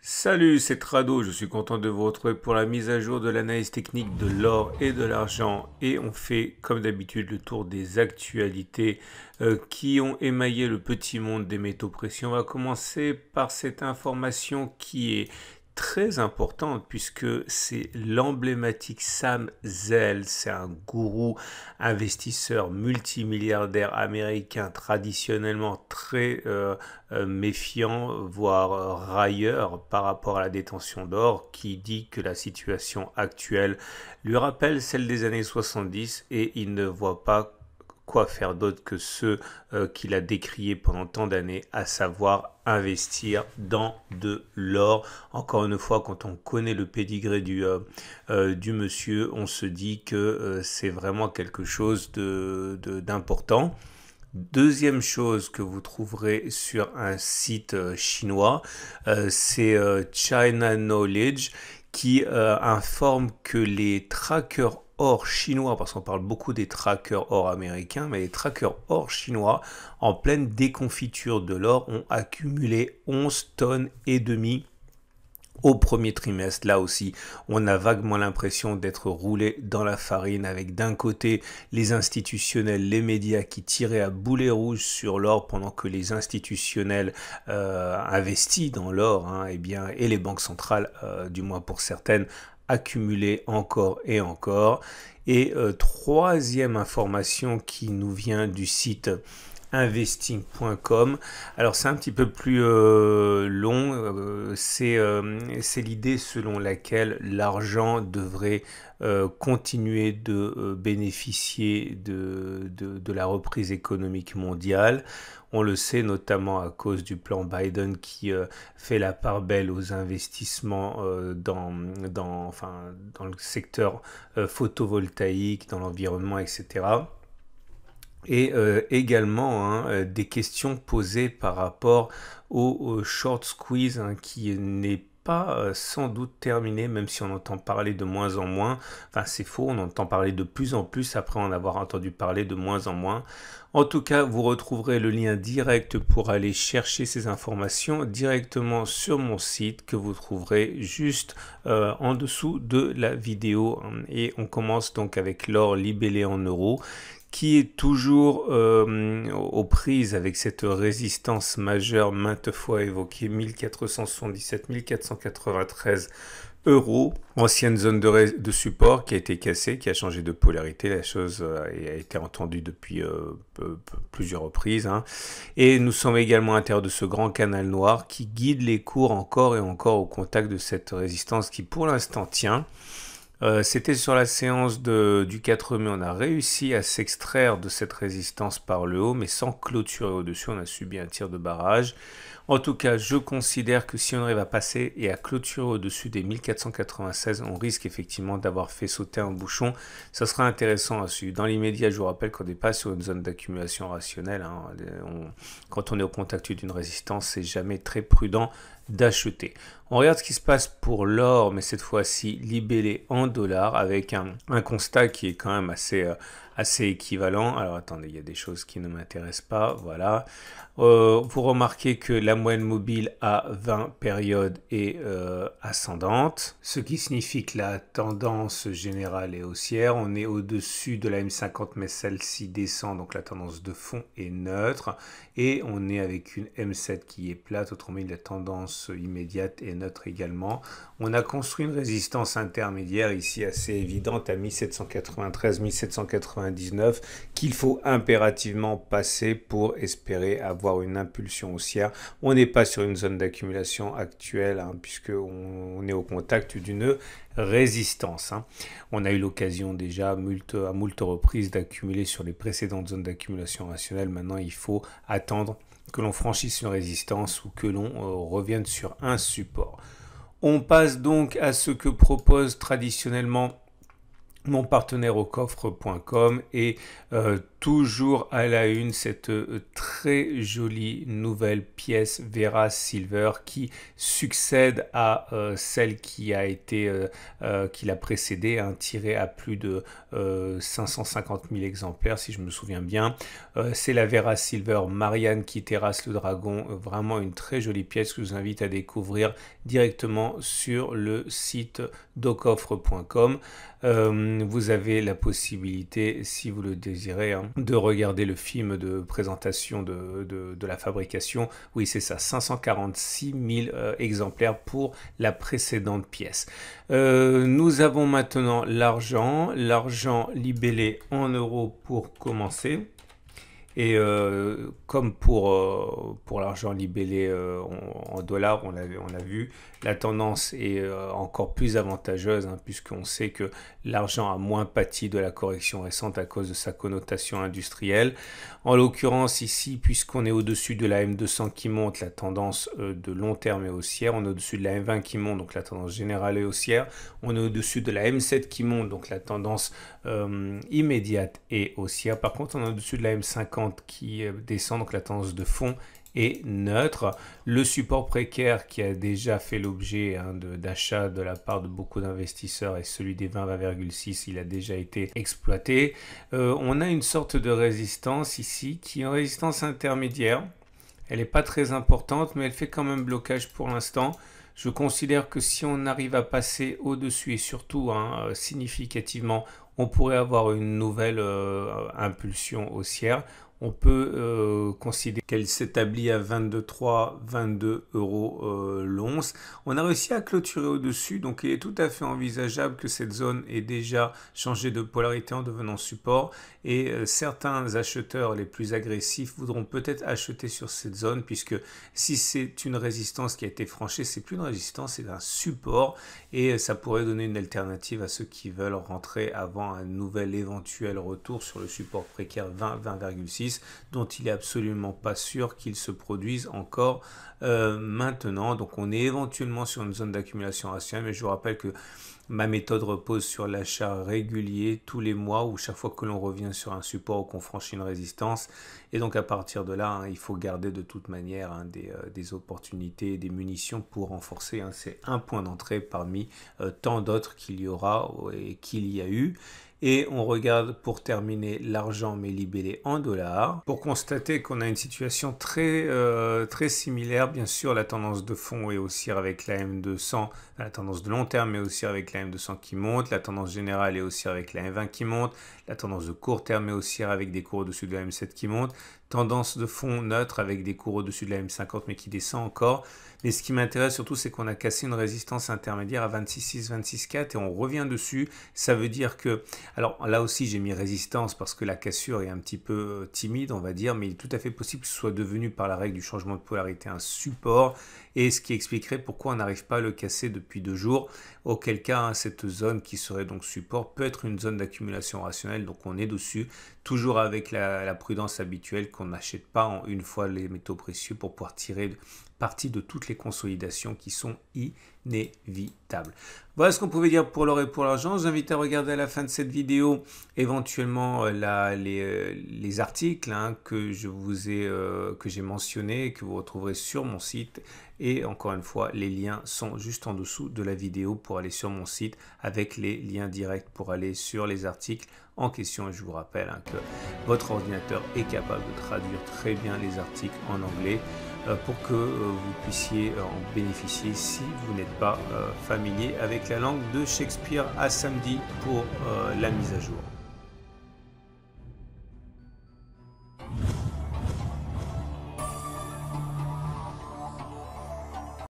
Salut, c'est Trado, je suis content de vous retrouver pour la mise à jour de l'analyse technique de l'or et de l'argent et on fait comme d'habitude le tour des actualités euh, qui ont émaillé le petit monde des métaux précieux. On va commencer par cette information qui est très importante puisque c'est l'emblématique Sam Zell, c'est un gourou investisseur multimilliardaire américain traditionnellement très euh, euh, méfiant, voire railleur par rapport à la détention d'or, qui dit que la situation actuelle lui rappelle celle des années 70 et il ne voit pas quoi faire d'autre que ceux euh, qu'il a décrié pendant tant d'années, à savoir investir dans de l'or. Encore une fois, quand on connaît le pédigré euh, euh, du, monsieur, on se dit que c'est vraiment quelque chose d'important. De, Deuxième chose que vous trouverez sur un site chinois, c'est China Knowledge qui informe que les trackers or chinois, parce qu'on parle beaucoup des trackers or américains, mais les trackers or chinois, en pleine déconfiture de l'or, ont accumulé 11 tonnes et demie au premier trimestre. Là aussi, on a vaguement l'impression d'être roulé dans la farine avec d'un côté les institutionnels, les médias qui tiraient à boulet rouge sur l'or pendant que les institutionnels euh, investis dans l'or, et hein, eh bien, et les banques centrales, euh, du moins pour certaines, accumuler encore et encore. Et euh, troisième information qui nous vient du site investing.com. Alors c'est un petit peu plus euh, long, euh, euh, c'est l'idée selon laquelle l'argent devrait continuer de bénéficier de, la reprise économique mondiale. On le sait notamment à cause du plan Biden qui fait la part belle aux investissements dans, dans, dans le secteur photovoltaïque, dans l'environnement, etc et euh, également hein, euh, des questions posées par rapport au, short squeeze hein, qui n'est pas euh, sans doute terminé, même si on entend parler de moins en moins. Enfin, c'est faux, on entend parler de plus en plus après en avoir entendu parler de moins en moins. En tout cas, vous retrouverez le lien direct pour aller chercher ces informations directement sur mon site que vous trouverez juste en dessous de la vidéo. Et on commence donc avec l'or libellé en euros qui est toujours euh, aux prises avec cette résistance majeure maintes fois évoquée, 1477-1493 euros, ancienne zone de, support qui a été cassée, qui a changé de polarité, la chose euh, a été entendue depuis euh, plusieurs reprises. Hein. Et nous sommes également à l'intérieur de ce grand canal noir qui guide les cours encore et encore au contact de cette résistance qui pour l'instant tient. Euh, c'était sur la séance de, du 4 mai, on a réussi à s'extraire de cette résistance par le haut, mais sans clôturer au-dessus, on a subi un tir de barrage. En tout cas, je considère que si on arrive à passer et à clôturer au-dessus des 1496, on risque effectivement d'avoir fait sauter un bouchon. Ça sera intéressant à suivre. Dans l'immédiat, je vous rappelle qu'on n'est pas sur une zone d'accumulation rationnelle. Hein. quand on est au contact d'une résistance, c'est jamais très prudent d'acheter. On regarde ce qui se passe pour l'or, mais cette fois-ci libellé en dollars, avec un, constat qui est quand même assez... Euh, assez équivalent. Alors attendez, il y a des choses qui ne m'intéressent pas. Voilà. Euh, vous remarquez que la moyenne mobile à 20 périodes est euh, ascendante, ce qui signifie que la tendance générale est haussière. On est au-dessus de la M50, mais celle-ci descend, donc la tendance de fond est neutre. Et on est avec une M7 qui est plate, autrement dit la tendance immédiate est neutre également. On a construit une résistance intermédiaire ici assez évidente à 1793-1799 qu'il faut impérativement passer pour espérer avoir une impulsion haussière. On n'est pas sur une zone d'accumulation actuelle hein, puisque on, est au contact du nœud résistance. Hein. On a eu l'occasion déjà à moult, reprises d'accumuler sur les précédentes zones d'accumulation rationnelle. Maintenant, il faut attendre que l'on franchisse une résistance ou que l'on euh, revienne sur un support. On passe donc à ce que propose traditionnellement mon partenaire au coffre.com et euh, toujours à la une cette euh, très jolie nouvelle pièce Vera Silver qui succède à euh, celle qui a été qui l'a précédée un hein, tirée à plus de 550 000 exemplaires si je me souviens bien c'est la Vera Silver Marianne qui terrasse le dragon vraiment une très jolie pièce que je vous invite à découvrir directement sur le site docoffre.com vous avez la possibilité, si vous le désirez, hein, de regarder le film de présentation de, la fabrication. Oui, c'est ça, 546 000 euh, exemplaires pour la précédente pièce. Euh, nous avons maintenant l'argent, l'argent libellé en euros pour commencer. Et euh, comme pour, euh, pour l'argent libellé euh, en, dollars, on l'a on vu, la tendance est encore plus avantageuse, hein, puisqu'on sait que l'argent a moins pâti de la correction récente à cause de sa connotation industrielle. En l'occurrence, ici, puisqu'on est au-dessus de la M200 qui monte, la tendance de long terme est haussière. On est au-dessus de la M20 qui monte, donc la tendance générale est haussière. On est au-dessus de la M7 qui monte, donc la tendance euh, immédiate et haussière. Par contre, on a au-dessus de la M50 qui euh, descend, donc la tendance de fond est neutre. Le support précaire qui a déjà fait l'objet hein, d'achat de, la part de beaucoup d'investisseurs et celui des 20,6, il a déjà été exploité. Euh, on a une sorte de résistance ici qui est une résistance intermédiaire. Elle n'est pas très importante, mais elle fait quand même blocage pour l'instant. Je considère que si on arrive à passer au-dessus et surtout hein, significativement on pourrait avoir une nouvelle euh, impulsion haussière on peut euh, considérer qu'elle s'établit à 22,3, 22 euros euh, l'once. On a réussi à clôturer au-dessus, donc il est tout à fait envisageable que cette zone ait déjà changé de polarité en devenant support et euh, certains acheteurs les plus agressifs voudront peut-être acheter sur cette zone puisque si c'est une résistance qui a été franchie, c'est plus une résistance, c'est un support et ça pourrait donner une alternative à ceux qui veulent rentrer avant un nouvel éventuel retour sur le support précaire 20, 20,6 dont il n'est absolument pas sûr qu'ils se produisent encore euh, maintenant. Donc on est éventuellement sur une zone d'accumulation rationnelle, mais je vous rappelle que ma méthode repose sur l'achat régulier tous les mois ou chaque fois que l'on revient sur un support ou qu'on franchit une résistance. Et donc à partir de là, hein, il faut garder de toute manière hein, euh, des, opportunités et des munitions pour renforcer. Hein. C'est un point d'entrée parmi euh, tant d'autres qu'il y aura et qu'il y a eu. Et on regarde pour terminer l'argent mais libellé en dollars pour constater qu'on a une situation très, euh, très similaire. Bien sûr, la tendance de fond est aussi avec la M200, la tendance de long terme est aussi avec la M200 qui monte, la tendance générale est aussi avec la M20 qui monte, la tendance de court terme est aussi avec des cours au-dessus de la M7 qui monte tendance de fond neutre avec des cours au-dessus de la M50 mais qui descend encore. Mais ce qui m'intéresse surtout, c'est qu'on a cassé une résistance intermédiaire à 26,6, 26,4 et on revient dessus. Ça veut dire que, alors là aussi j'ai mis résistance parce que la cassure est un petit peu euh, timide, on va dire, mais il est tout à fait possible que ce soit devenu par la règle du changement de polarité un support et ce qui expliquerait pourquoi on n'arrive pas à le casser depuis deux jours. Auquel cas, hein, cette zone qui serait donc support peut être une zone d'accumulation rationnelle, donc on est dessus, toujours avec la prudence habituelle qu'on n'achète pas en une fois les métaux précieux pour pouvoir tirer parti de toutes les consolidations qui sont voilà ce qu'on pouvait dire pour l'or et pour l'argent. J'invite à regarder à la fin de cette vidéo éventuellement euh, euh, les, articles hein, que je vous ai euh, que j'ai mentionnés, que vous retrouverez sur mon site. Et encore une fois, les liens sont juste en dessous de la vidéo pour aller sur mon site avec les liens directs pour aller sur les articles en question. je vous rappelle hein, que votre ordinateur est capable de traduire très bien les articles en anglais. Euh, pour que euh, vous puissiez euh, en bénéficier si vous n'êtes pas familier avec la langue de Shakespeare à samedi pour la mise à jour.